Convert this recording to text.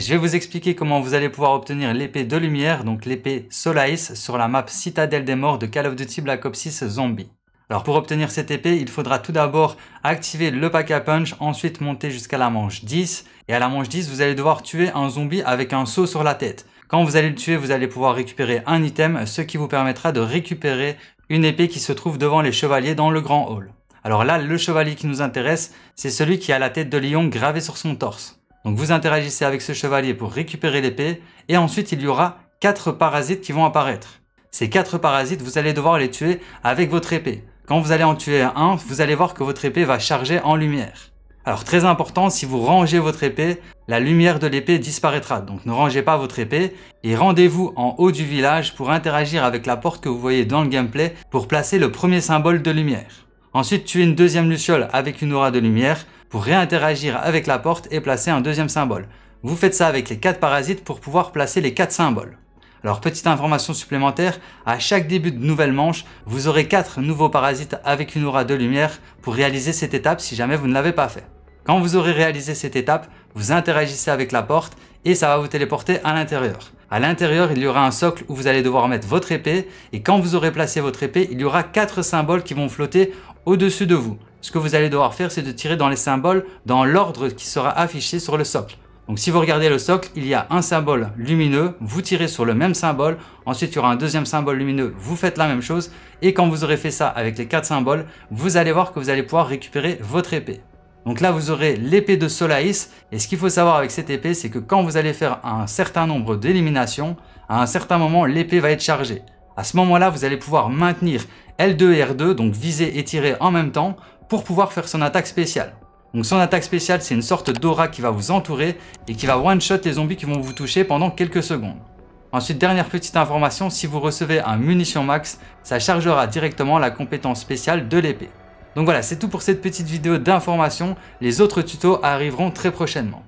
Je vais vous expliquer comment vous allez pouvoir obtenir l'épée de lumière, donc l'épée Solace, sur la map Citadelle des Morts de Call of Duty Black Ops 6 Zombie. Alors pour obtenir cette épée, il faudra tout d'abord activer le pack à punch, ensuite monter jusqu'à la manche 10. Et à la manche 10, vous allez devoir tuer un zombie avec un saut sur la tête. Quand vous allez le tuer, vous allez pouvoir récupérer un item, ce qui vous permettra de récupérer une épée qui se trouve devant les chevaliers dans le grand hall. Alors là, le chevalier qui nous intéresse, c'est celui qui a la tête de lion gravée sur son torse. Donc vous interagissez avec ce chevalier pour récupérer l'épée et ensuite il y aura 4 parasites qui vont apparaître. Ces quatre parasites, vous allez devoir les tuer avec votre épée. Quand vous allez en tuer un, vous allez voir que votre épée va charger en lumière. Alors très important, si vous rangez votre épée, la lumière de l'épée disparaîtra. Donc ne rangez pas votre épée et rendez-vous en haut du village pour interagir avec la porte que vous voyez dans le gameplay pour placer le premier symbole de lumière. Ensuite, tuez une deuxième luciole avec une aura de lumière pour réinteragir avec la porte et placer un deuxième symbole. Vous faites ça avec les 4 parasites pour pouvoir placer les 4 symboles. Alors petite information supplémentaire, à chaque début de nouvelle manche, vous aurez 4 nouveaux parasites avec une aura de lumière pour réaliser cette étape si jamais vous ne l'avez pas fait. Quand vous aurez réalisé cette étape, vous interagissez avec la porte et ça va vous téléporter à l'intérieur. À l'intérieur, il y aura un socle où vous allez devoir mettre votre épée et quand vous aurez placé votre épée, il y aura 4 symboles qui vont flotter au-dessus de vous ce que vous allez devoir faire, c'est de tirer dans les symboles dans l'ordre qui sera affiché sur le socle. Donc si vous regardez le socle, il y a un symbole lumineux, vous tirez sur le même symbole, ensuite il y aura un deuxième symbole lumineux, vous faites la même chose, et quand vous aurez fait ça avec les quatre symboles, vous allez voir que vous allez pouvoir récupérer votre épée. Donc là, vous aurez l'épée de Solaïs, et ce qu'il faut savoir avec cette épée, c'est que quand vous allez faire un certain nombre d'éliminations, à un certain moment, l'épée va être chargée. À ce moment-là, vous allez pouvoir maintenir L2 et R2, donc viser et tirer en même temps, pour pouvoir faire son attaque spéciale. Donc son attaque spéciale, c'est une sorte d'aura qui va vous entourer et qui va one-shot les zombies qui vont vous toucher pendant quelques secondes. Ensuite, dernière petite information, si vous recevez un munition max, ça chargera directement la compétence spéciale de l'épée. Donc voilà, c'est tout pour cette petite vidéo d'information, les autres tutos arriveront très prochainement.